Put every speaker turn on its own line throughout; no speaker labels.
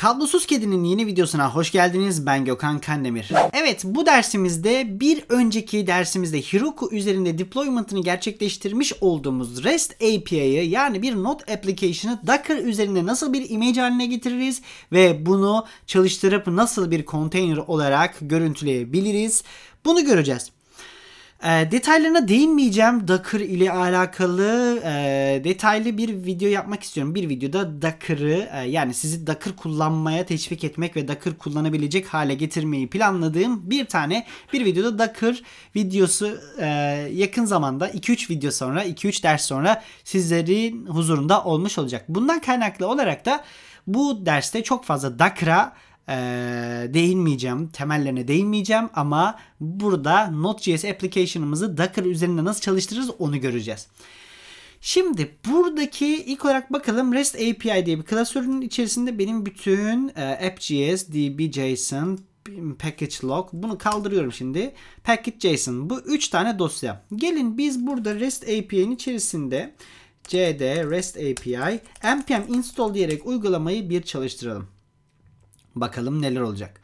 Kablosuz Kedi'nin yeni videosuna hoş geldiniz. Ben Gökhan Kandemir. Evet bu dersimizde bir önceki dersimizde Heroku üzerinde deployment'ını gerçekleştirmiş olduğumuz REST API'yi yani bir Node application'ı Docker üzerinde nasıl bir image haline getiririz ve bunu çalıştırıp nasıl bir container olarak görüntüleyebiliriz bunu göreceğiz. E, detaylarına değinmeyeceğim. Docker ile alakalı e, detaylı bir video yapmak istiyorum. Bir videoda Docker'ı e, yani sizi Docker kullanmaya teşvik etmek ve Docker kullanabilecek hale getirmeyi planladığım bir tane bir videoda Docker videosu e, yakın zamanda 2-3 video sonra 2-3 ders sonra sizlerin huzurunda olmuş olacak. Bundan kaynaklı olarak da bu derste çok fazla Docker'a e, değinmeyeceğim, temellerine değinmeyeceğim ama burada Node.js application'ımızı Docker üzerinde nasıl çalıştırırız onu göreceğiz. Şimdi buradaki ilk olarak bakalım REST API diye bir klasörün içerisinde benim bütün e, app.js, db.json, package log bunu kaldırıyorum şimdi. Package.json bu 3 tane dosya. Gelin biz burada REST API'nin içerisinde cd rest api npm install diyerek uygulamayı bir çalıştıralım. Bakalım neler olacak.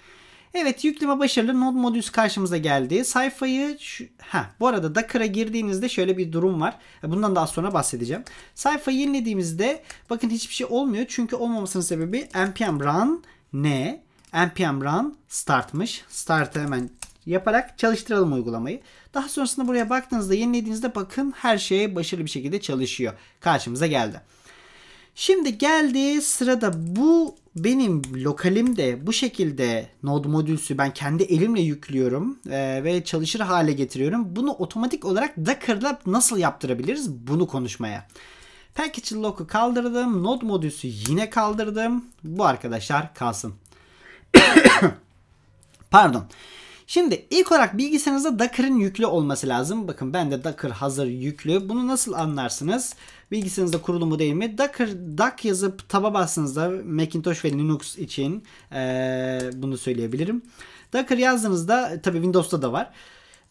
Evet yükleme başarılı Node Modules karşımıza geldi. Sayfayı şu, ha bu arada Docker'a girdiğinizde şöyle bir durum var. Bundan daha sonra bahsedeceğim. Sayfayı yenilediğimizde bakın hiçbir şey olmuyor. Çünkü olmamasının sebebi npm run ne? npm run startmış. Start'ı hemen yaparak çalıştıralım uygulamayı. Daha sonrasında buraya baktığınızda yenilediğinizde bakın her şey başarılı bir şekilde çalışıyor. Karşımıza geldi. Şimdi geldi sırada bu benim lokalimde bu şekilde node modülsü ben kendi elimle yüklüyorum e, ve çalışır hale getiriyorum. Bunu otomatik olarak Docker'la nasıl yaptırabiliriz bunu konuşmaya. Package lock'u kaldırdım. Node modülsü yine kaldırdım. Bu arkadaşlar kalsın. Pardon. Şimdi ilk olarak bilgisayarınızda Docker'ın yüklü olması lazım. Bakın ben de Docker hazır yüklü. Bunu nasıl anlarsınız? Bilgisayarınızda kurulu mu değil mi? Docker, Dock yazıp taba bastığınızda Macintosh ve Linux için ee, bunu söyleyebilirim. Docker yazdığınızda tabi Windows'ta da var.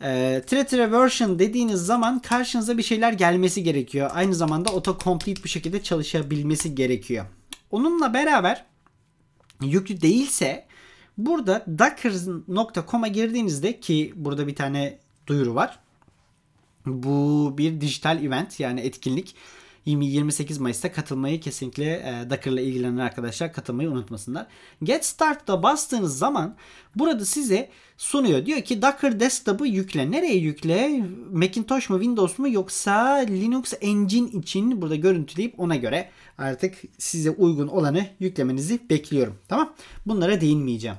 E, Treaty version dediğiniz zaman karşınıza bir şeyler gelmesi gerekiyor. Aynı zamanda autocomplete bu şekilde çalışabilmesi gerekiyor. Onunla beraber yüklü değilse Burada dockers.com'a girdiğinizde ki burada bir tane duyuru var. Bu bir dijital event yani etkinlik. 20 28 Mayıs'ta katılmayı kesinlikle e, ile ilgilenen arkadaşlar katılmayı unutmasınlar. Get Start'ta bastığınız zaman burada size sunuyor. Diyor ki Docker Desktop'ı yükle. Nereye yükle? Macintosh mu Windows mu yoksa Linux Engine için burada görüntüleyip ona göre artık size uygun olanı yüklemenizi bekliyorum. Tamam. Bunlara değinmeyeceğim.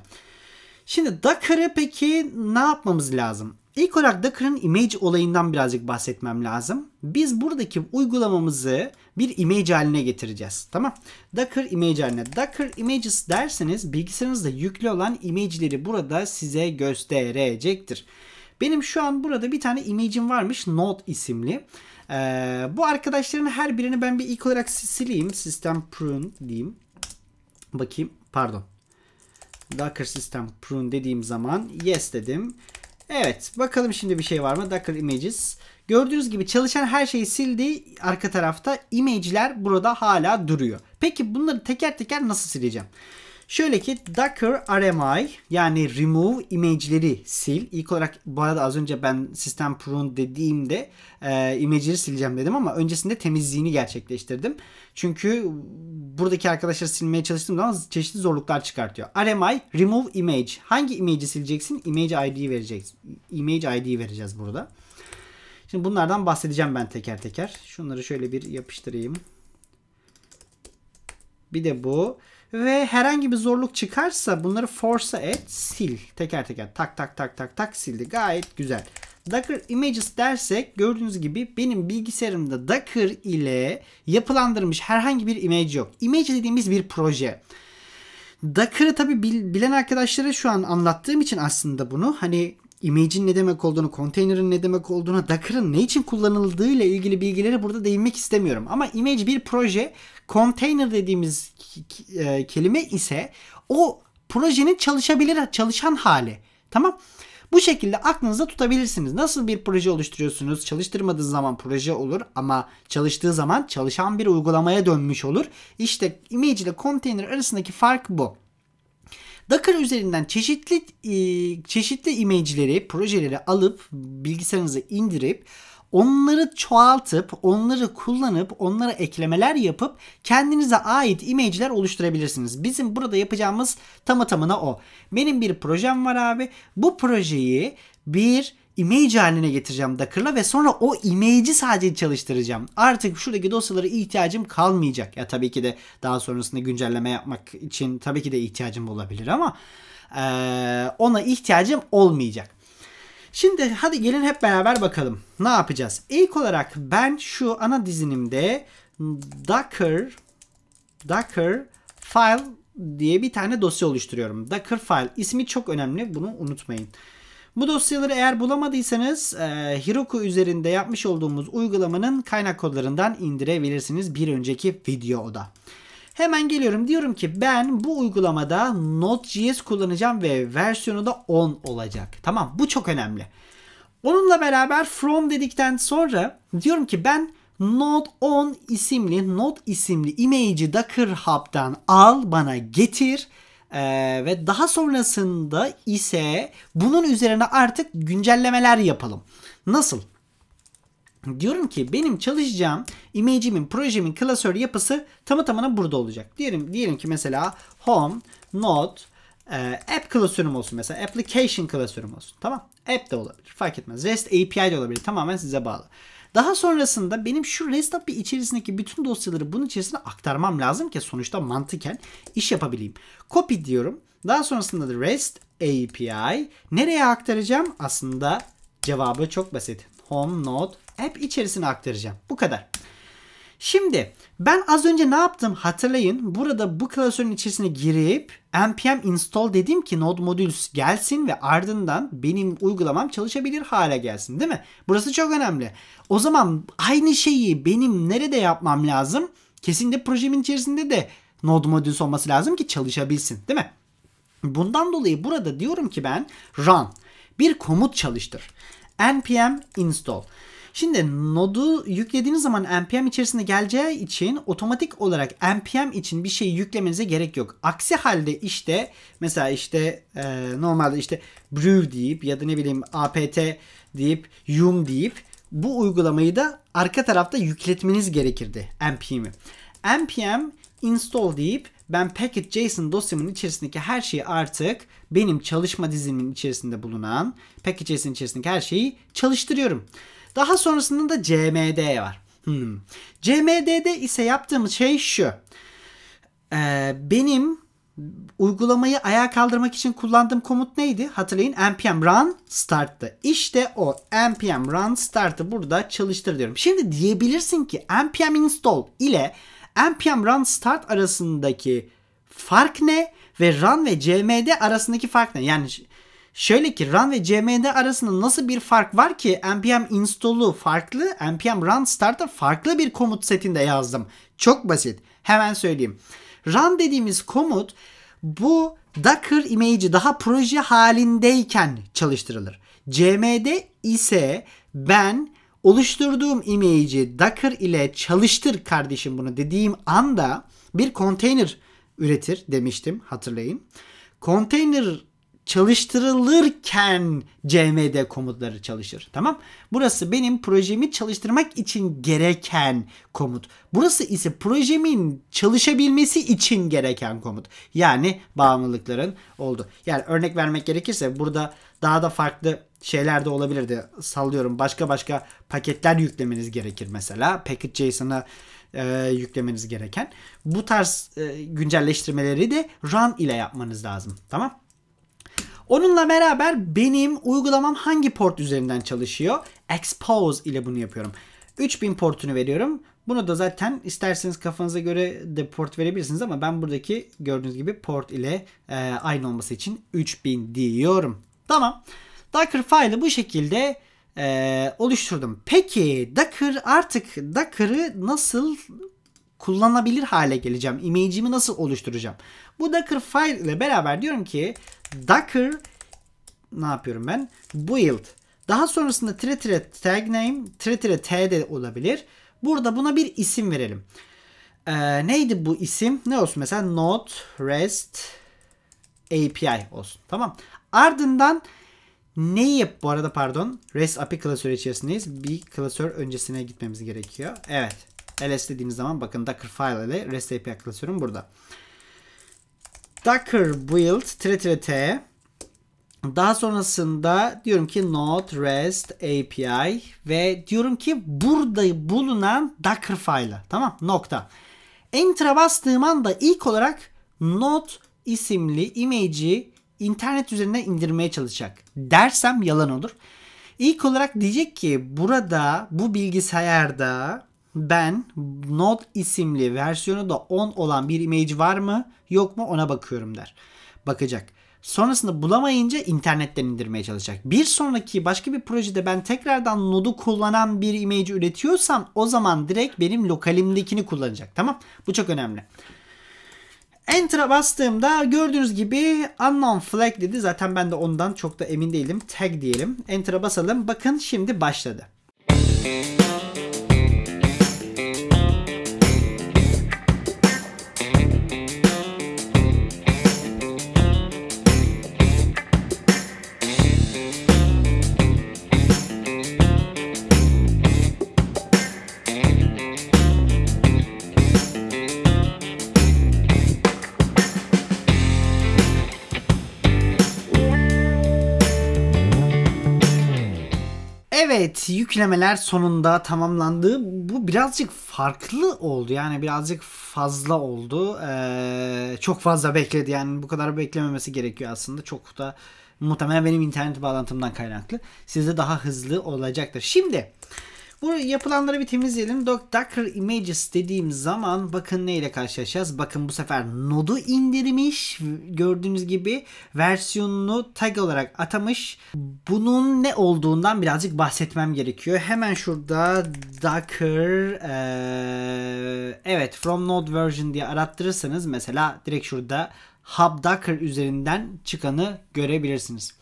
Şimdi Docker'ı peki ne yapmamız lazım? İlk olarak Docker'ın image olayından birazcık bahsetmem lazım. Biz buradaki uygulamamızı bir image haline getireceğiz. Tamam. Docker image haline. Docker images derseniz bilgisayarınızda yüklü olan image'leri burada size gösterecektir. Benim şu an burada bir tane image'im varmış. Node isimli. Ee, bu arkadaşların her birini ben bir ilk olarak sileyim. System prune diyeyim. Bakayım. Pardon. Docker system prune dediğim zaman yes dedim. Evet bakalım şimdi bir şey var mı? Docker Images. Gördüğünüz gibi çalışan her şeyi sildi. Arka tarafta image'ler burada hala duruyor. Peki bunları teker teker nasıl sileceğim? Şöyle ki docker rmi yani remove image'leri sil. İlk olarak bu arada az önce ben sistem prune dediğimde e, image'leri sileceğim dedim ama öncesinde temizliğini gerçekleştirdim. Çünkü buradaki arkadaşlar silmeye çalıştığım zaman çeşitli zorluklar çıkartıyor. rmi remove image. Hangi image'i sileceksin? Image ID'yi vereceğiz. Image ID'yi vereceğiz burada. Şimdi bunlardan bahsedeceğim ben teker teker. Şunları şöyle bir yapıştırayım. Bir de bu ve herhangi bir zorluk çıkarsa bunları force'a et sil. Teker teker tak tak tak tak tak sildi. Gayet güzel. Docker Images dersek gördüğünüz gibi benim bilgisayarımda Docker ile yapılandırmış herhangi bir image yok. Image dediğimiz bir proje. Docker'ı tabi bilen arkadaşlara şu an anlattığım için aslında bunu hani image'in ne demek olduğunu, container'ın ne demek olduğunu, Docker'ın ne için kullanıldığı ile ilgili bilgileri burada değinmek istemiyorum. Ama image bir proje, container dediğimiz e, kelime ise o projenin çalışabilir, çalışan hali. Tamam? Bu şekilde aklınızda tutabilirsiniz. Nasıl bir proje oluşturuyorsunuz? Çalıştırmadığınız zaman proje olur ama çalıştığı zaman çalışan bir uygulamaya dönmüş olur. İşte image ile container arasındaki fark bu. Docker üzerinden çeşitli e, çeşitli imajları, projeleri alıp bilgisayarınıza indirip onları çoğaltıp, onları kullanıp, onlara eklemeler yapıp kendinize ait imajler oluşturabilirsiniz. Bizim burada yapacağımız tamı tamına o. Benim bir projem var abi. Bu projeyi bir image haline getireceğim Docker'la ve sonra o image'i sadece çalıştıracağım. Artık şuradaki dosyalara ihtiyacım kalmayacak. Ya tabii ki de daha sonrasında güncelleme yapmak için tabii ki de ihtiyacım olabilir ama e, ona ihtiyacım olmayacak. Şimdi hadi gelin hep beraber bakalım. Ne yapacağız? İlk olarak ben şu ana dizinimde Docker Docker file diye bir tane dosya oluşturuyorum. Docker file ismi çok önemli. Bunu unutmayın. Bu dosyaları eğer bulamadıysanız e, Heroku üzerinde yapmış olduğumuz uygulamanın kaynak kodlarından indirebilirsiniz bir önceki videoda. Hemen geliyorum diyorum ki ben bu uygulamada Node.js kullanacağım ve versiyonu da 10 olacak. Tamam bu çok önemli. Onunla beraber from dedikten sonra diyorum ki ben Node 10 isimli Node isimli image'i Docker Hub'dan al bana getir ee, ve daha sonrasında ise bunun üzerine artık güncellemeler yapalım. Nasıl? Diyorum ki benim çalışacağım imajimin, projemin klasör yapısı tamı tamına burada olacak. Diyelim diyelim ki mesela home, Not, e, app klasörüm olsun mesela. Application klasörüm olsun. Tamam. App de olabilir. Fark etmez. REST API de olabilir. Tamamen size bağlı. Daha sonrasında benim şu REST API içerisindeki bütün dosyaları bunun içerisine aktarmam lazım ki sonuçta mantıken iş yapabileyim. Copy diyorum. Daha sonrasında da REST API. Nereye aktaracağım? Aslında cevabı çok basit. Home node app içerisine aktaracağım. Bu kadar. Şimdi ben az önce ne yaptım hatırlayın. Burada bu klasörün içerisine girip npm install dedim ki node modules gelsin ve ardından benim uygulamam çalışabilir hale gelsin değil mi? Burası çok önemli. O zaman aynı şeyi benim nerede yapmam lazım? Kesin de projemin içerisinde de node modules olması lazım ki çalışabilsin değil mi? Bundan dolayı burada diyorum ki ben run bir komut çalıştır. npm install. Şimdi nodu yüklediğiniz zaman npm içerisinde geleceği için otomatik olarak npm için bir şey yüklemenize gerek yok. Aksi halde işte mesela işte e, normalde işte brew deyip ya da ne bileyim apt deyip yum deyip bu uygulamayı da arka tarafta yükletmeniz gerekirdi npm'i. npm install deyip ben package.json dosyamın içerisindeki her şeyi artık benim çalışma dizimin içerisinde bulunan package.json içerisindeki her şeyi çalıştırıyorum. Daha sonrasında da CMD var. Hmm. CMD'de ise yaptığımız şey şu. Ee, benim uygulamayı ayağa kaldırmak için kullandığım komut neydi? Hatırlayın npm run start'tı. İşte o npm run start'ı burada çalıştır diyorum. Şimdi diyebilirsin ki npm install ile npm run start arasındaki fark ne ve run ve cmd arasındaki fark ne? Yani Şöyle ki run ve cmd arasında nasıl bir fark var ki npm install'u farklı, npm run start'ı farklı bir komut setinde yazdım. Çok basit. Hemen söyleyeyim. Run dediğimiz komut bu Docker image'i daha proje halindeyken çalıştırılır. cmd ise ben oluşturduğum image'i Docker ile çalıştır kardeşim bunu dediğim anda bir container üretir demiştim hatırlayın. Container çalıştırılırken CMD komutları çalışır. Tamam? Burası benim projemi çalıştırmak için gereken komut. Burası ise projemin çalışabilmesi için gereken komut. Yani bağımlılıkların oldu. Yani örnek vermek gerekirse burada daha da farklı şeyler de olabilirdi. Sallıyorum başka başka paketler yüklemeniz gerekir mesela. Package.json'a e, yüklemeniz gereken. Bu tarz e, güncelleştirmeleri de run ile yapmanız lazım. Tamam? Onunla beraber benim uygulamam hangi port üzerinden çalışıyor? Expose ile bunu yapıyorum. 3000 portunu veriyorum. Bunu da zaten isterseniz kafanıza göre de port verebilirsiniz ama ben buradaki gördüğünüz gibi port ile e, aynı olması için 3000 diyorum. Tamam. Docker file'ı bu şekilde e, oluşturdum. Peki Docker artık Docker'ı nasıl kullanabilir hale geleceğim. Image'imi nasıl oluşturacağım? Bu Docker file ile beraber diyorum ki Docker ne yapıyorum ben? Build. Daha sonrasında tire tire tag name, tire tire td olabilir. Burada buna bir isim verelim. Ee, neydi bu isim? Ne olsun mesela? Node REST API olsun. Tamam. Ardından neyi yap bu arada pardon? REST API klasörü içerisindeyiz. Bir klasör öncesine gitmemiz gerekiyor. Evet ls dediğimiz zaman bakın docker file ile rest api klasörüm burada. Docker build tire tire t daha sonrasında diyorum ki node rest api ve diyorum ki burada bulunan docker file'ı tamam nokta. Enter'a bastığım anda ilk olarak node isimli image'i internet üzerinden indirmeye çalışacak. Dersem yalan olur. İlk olarak diyecek ki burada bu bilgisayarda ben Node isimli versiyonu da 10 olan bir image var mı yok mu ona bakıyorum der. Bakacak. Sonrasında bulamayınca internetten indirmeye çalışacak. Bir sonraki başka bir projede ben tekrardan nodu kullanan bir image üretiyorsam o zaman direkt benim lokalimdekini kullanacak. Tamam bu çok önemli. Enter'a bastığımda gördüğünüz gibi unknown flag dedi. Zaten ben de ondan çok da emin değilim. Tag diyelim. Enter'a basalım. Bakın şimdi başladı. Evet yüklemeler sonunda tamamlandı. Bu birazcık farklı oldu. Yani birazcık fazla oldu. Ee, çok fazla bekledi. Yani bu kadar beklememesi gerekiyor aslında. Çok da muhtemelen benim internet bağlantımdan kaynaklı. Sizde daha hızlı olacaktır. Şimdi bu yapılanları bir temizleyelim. Docker Images dediğim zaman bakın neyle karşılaşacağız? Bakın bu sefer nodu indirmiş. Gördüğünüz gibi versiyonunu tag olarak atamış. Bunun ne olduğundan birazcık bahsetmem gerekiyor. Hemen şurada Docker ee, evet from node version diye arattırırsanız mesela direkt şurada Hubdocker üzerinden çıkanı görebilirsiniz.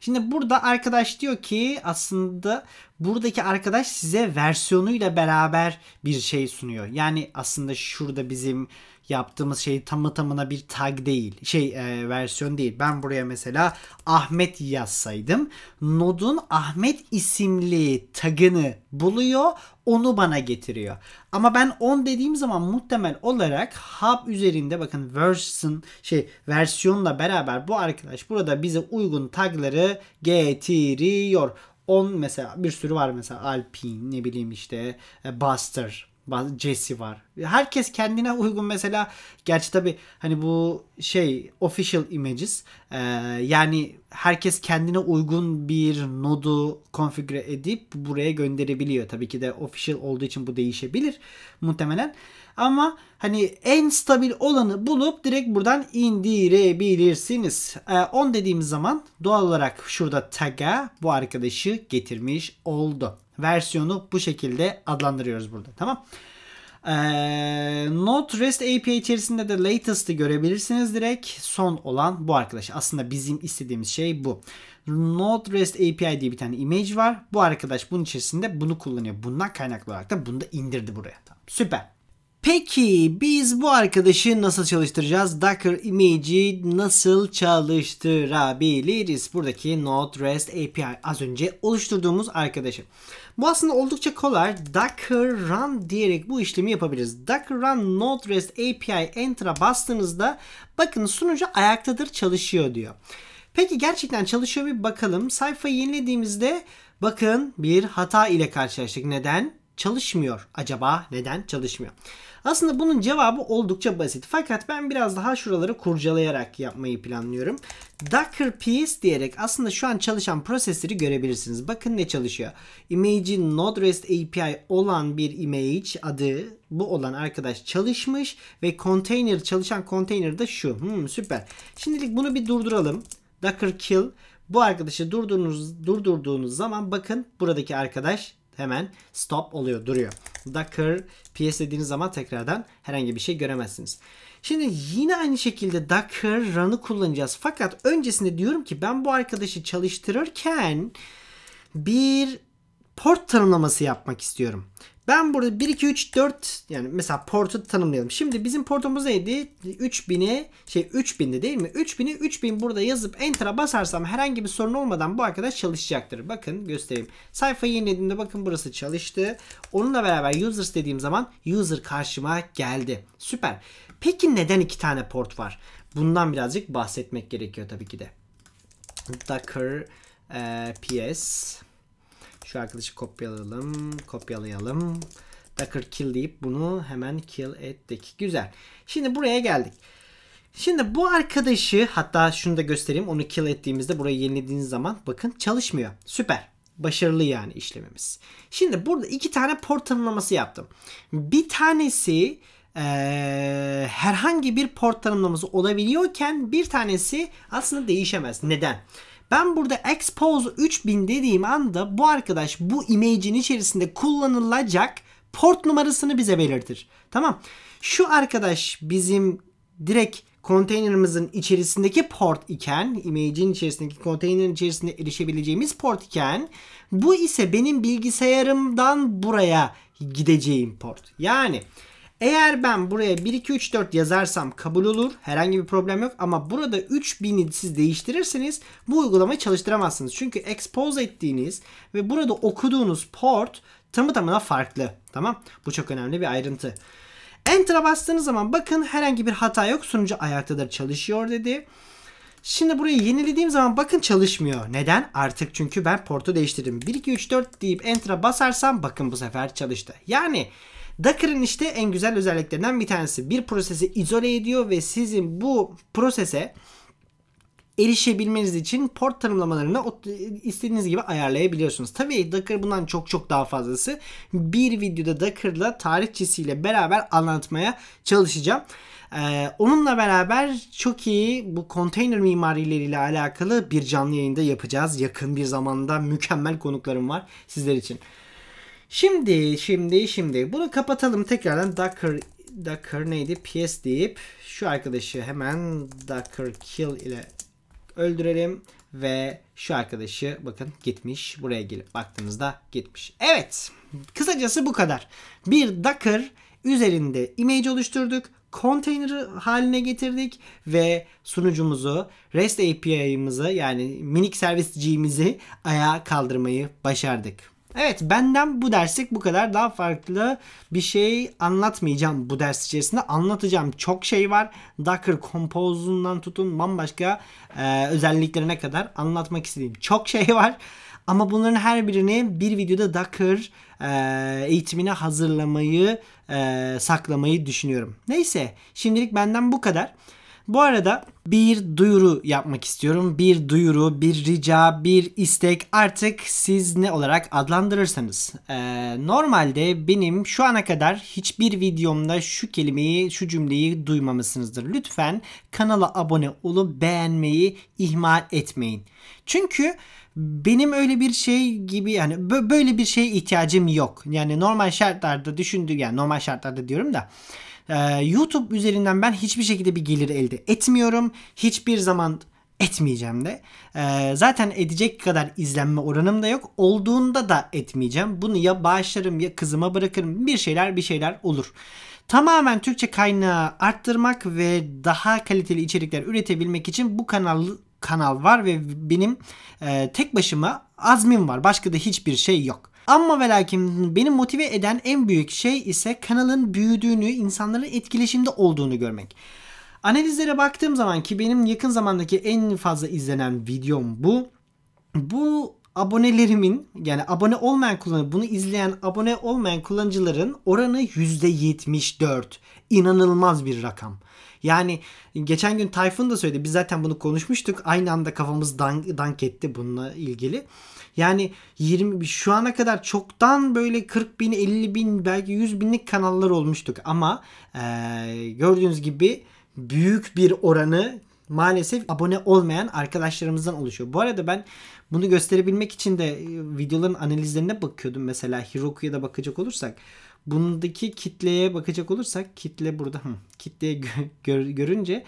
Şimdi burada arkadaş diyor ki aslında buradaki arkadaş size versiyonuyla beraber bir şey sunuyor. Yani aslında şurada bizim yaptığımız şey tamı tamına bir tag değil. Şey e, versiyon değil. Ben buraya mesela Ahmet yazsaydım nodun Ahmet isimli tagını buluyor onu bana getiriyor. Ama ben 10 dediğim zaman muhtemel olarak hub üzerinde bakın version şey versiyonla beraber bu arkadaş burada bize uygun tagları getiriyor. 10 mesela bir sürü var mesela Alpine ne bileyim işte e, Buster bazı Jesse var. Herkes kendine uygun mesela gerçi tabi hani bu şey official images e, yani herkes kendine uygun bir nodu konfigüre edip buraya gönderebiliyor. Tabii ki de official olduğu için bu değişebilir muhtemelen. Ama hani en stabil olanı bulup direkt buradan indirebilirsiniz. 10 e, dediğimiz zaman doğal olarak şurada tag'a bu arkadaşı getirmiş oldu versiyonu bu şekilde adlandırıyoruz burada. Tamam. Ee, Node REST API içerisinde de latest'ı görebilirsiniz direkt. Son olan bu arkadaş. Aslında bizim istediğimiz şey bu. Node REST API diye bir tane image var. Bu arkadaş bunun içerisinde bunu kullanıyor. Bundan kaynaklı olarak da bunu da indirdi buraya. Tamam. Süper. Peki biz bu arkadaşı nasıl çalıştıracağız? Docker image'i nasıl çalıştırabiliriz? Buradaki Node REST API az önce oluşturduğumuz arkadaşı. Bu aslında oldukça kolay. Docker run diyerek bu işlemi yapabiliriz. Docker run node rest API enter'a bastığınızda bakın sunucu ayaktadır çalışıyor diyor. Peki gerçekten çalışıyor bir bakalım. Sayfayı yenilediğimizde bakın bir hata ile karşılaştık. Neden? çalışmıyor acaba? Neden çalışmıyor? Aslında bunun cevabı oldukça basit. Fakat ben biraz daha şuraları kurcalayarak yapmayı planlıyorum. Docker PS diyerek aslında şu an çalışan prosesleri görebilirsiniz. Bakın ne çalışıyor. Image Node-REST API olan bir image adı bu olan arkadaş çalışmış ve container çalışan container da şu. Hmm, süper. Şimdilik bunu bir durduralım. Docker kill. Bu arkadaşı durdurduğunuz, durdurduğunuz zaman bakın buradaki arkadaş hemen stop oluyor duruyor. Docker ps dediğiniz zaman tekrardan herhangi bir şey göremezsiniz. Şimdi yine aynı şekilde Docker run'ı kullanacağız. Fakat öncesinde diyorum ki ben bu arkadaşı çalıştırırken bir port tanımlaması yapmak istiyorum. Ben burada 1, 2, 3, 4 yani mesela portu tanımlayalım. Şimdi bizim portumuz neydi? 3000'e şey 3000'di değil mi? 3000'i 3000 burada yazıp enter'a basarsam herhangi bir sorun olmadan bu arkadaş çalışacaktır. Bakın göstereyim. Sayfayı yenilediğimde bakın burası çalıştı. Onunla beraber users dediğim zaman user karşıma geldi. Süper. Peki neden iki tane port var? Bundan birazcık bahsetmek gerekiyor tabii ki de. Docker e, PS şu arkadaşı kopyalayalım. Kopyalayalım. Docker kill deyip bunu hemen kill ettik. Güzel. Şimdi buraya geldik. Şimdi bu arkadaşı hatta şunu da göstereyim. Onu kill ettiğimizde burayı yenilediğiniz zaman bakın çalışmıyor. Süper. Başarılı yani işlemimiz. Şimdi burada iki tane port tanımlaması yaptım. Bir tanesi ee, herhangi bir port tanımlaması olabiliyorken bir tanesi aslında değişemez. Neden? Ben burada expose 3000 dediğim anda bu arkadaş bu image'in içerisinde kullanılacak port numarasını bize belirtir. Tamam. Şu arkadaş bizim direkt konteynerimizin içerisindeki port iken, image'in içerisindeki konteynerin içerisinde erişebileceğimiz port iken bu ise benim bilgisayarımdan buraya gideceğim port. Yani eğer ben buraya 1, 2, 3, 4 yazarsam kabul olur. Herhangi bir problem yok. Ama burada 3000'i siz değiştirirseniz bu uygulamayı çalıştıramazsınız. Çünkü expose ettiğiniz ve burada okuduğunuz port tamı tamına farklı. Tamam. Bu çok önemli bir ayrıntı. Enter'a bastığınız zaman bakın herhangi bir hata yok. Sunucu ayaktadır çalışıyor dedi. Şimdi burayı yenilediğim zaman bakın çalışmıyor. Neden? Artık çünkü ben portu değiştirdim. 1, 2, 3, 4 deyip Enter'a basarsam bakın bu sefer çalıştı. Yani Docker'ın işte en güzel özelliklerinden bir tanesi. Bir prosesi izole ediyor ve sizin bu prosese erişebilmeniz için port tanımlamalarını istediğiniz gibi ayarlayabiliyorsunuz. Tabii Docker bundan çok çok daha fazlası. Bir videoda Docker'la tarihçisiyle beraber anlatmaya çalışacağım. Ee, onunla beraber çok iyi bu container mimarileriyle alakalı bir canlı yayında yapacağız. Yakın bir zamanda mükemmel konuklarım var sizler için. Şimdi, şimdi, şimdi. Bunu kapatalım tekrardan. Docker, Docker neydi? PS deyip şu arkadaşı hemen Docker kill ile öldürelim. Ve şu arkadaşı bakın gitmiş. Buraya gelip baktığınızda gitmiş. Evet. Kısacası bu kadar. Bir Docker üzerinde image oluşturduk. Container haline getirdik ve sunucumuzu REST API'ımızı yani minik servisciğimizi ayağa kaldırmayı başardık. Evet benden bu derslik bu kadar. Daha farklı bir şey anlatmayacağım bu ders içerisinde. Anlatacağım çok şey var. Docker Compose'undan tutun bambaşka e, özelliklerine kadar anlatmak istediğim çok şey var. Ama bunların her birini bir videoda Docker e, eğitimine hazırlamayı, e, saklamayı düşünüyorum. Neyse şimdilik benden bu kadar. Bu arada bir duyuru yapmak istiyorum. Bir duyuru, bir rica, bir istek artık siz ne olarak adlandırırsanız. Ee, normalde benim şu ana kadar hiçbir videomda şu kelimeyi, şu cümleyi duymamışsınızdır. Lütfen kanala abone olup beğenmeyi ihmal etmeyin. Çünkü benim öyle bir şey gibi yani böyle bir şeye ihtiyacım yok. Yani normal şartlarda düşündüğüm yani normal şartlarda diyorum da ee, YouTube üzerinden ben hiçbir şekilde bir gelir elde etmiyorum. Hiçbir zaman etmeyeceğim de. Ee, zaten edecek kadar izlenme oranım da yok. Olduğunda da etmeyeceğim. Bunu ya bağışlarım ya kızıma bırakırım. Bir şeyler bir şeyler olur. Tamamen Türkçe kaynağı arttırmak ve daha kaliteli içerikler üretebilmek için bu kanal kanal var ve benim e, tek başıma azmim var. Başka da hiçbir şey yok. Ama ve lakin beni motive eden en büyük şey ise kanalın büyüdüğünü, insanların etkileşimde olduğunu görmek. Analizlere baktığım zaman ki benim yakın zamandaki en fazla izlenen videom bu. Bu abonelerimin yani abone olmayan kullanıcı bunu izleyen abone olmayan kullanıcıların oranı %74. İnanılmaz bir rakam. Yani geçen gün Tayfun da söyledi. Biz zaten bunu konuşmuştuk. Aynı anda kafamız dank, dank etti bununla ilgili. Yani 20 şu ana kadar çoktan böyle 40 bin, 50 bin belki 100 binlik kanallar olmuştuk. Ama e, gördüğünüz gibi büyük bir oranı maalesef abone olmayan arkadaşlarımızdan oluşuyor. Bu arada ben bunu gösterebilmek için de videoların analizlerine bakıyordum. Mesela Hirokuya'da bakacak olursak Bundaki kitleye bakacak olursak kitle burada hı, kitleye gö- görünce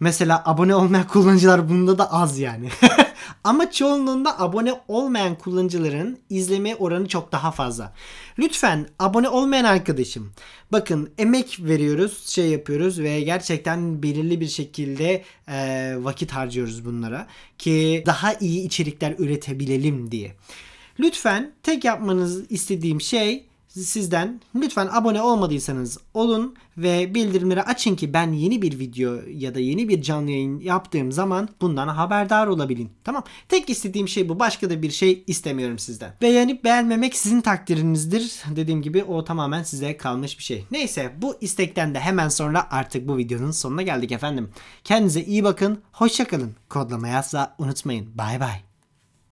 mesela abone olmayan kullanıcılar bunda da az yani. Ama çoğunluğunda abone olmayan kullanıcıların izleme oranı çok daha fazla. Lütfen abone olmayan arkadaşım. Bakın emek veriyoruz, şey yapıyoruz ve gerçekten belirli bir şekilde e, vakit harcıyoruz bunlara ki daha iyi içerikler üretebilelim diye. Lütfen tek yapmanız istediğim şey sizden lütfen abone olmadıysanız olun ve bildirimleri açın ki ben yeni bir video ya da yeni bir canlı yayın yaptığım zaman bundan haberdar olabilin. Tamam. Tek istediğim şey bu. Başka da bir şey istemiyorum sizden. Beğenip beğenmemek sizin takdirinizdir. Dediğim gibi o tamamen size kalmış bir şey. Neyse bu istekten de hemen sonra artık bu videonun sonuna geldik efendim. Kendinize iyi bakın. Hoşçakalın. Kodlamayı asla unutmayın. Bay bay.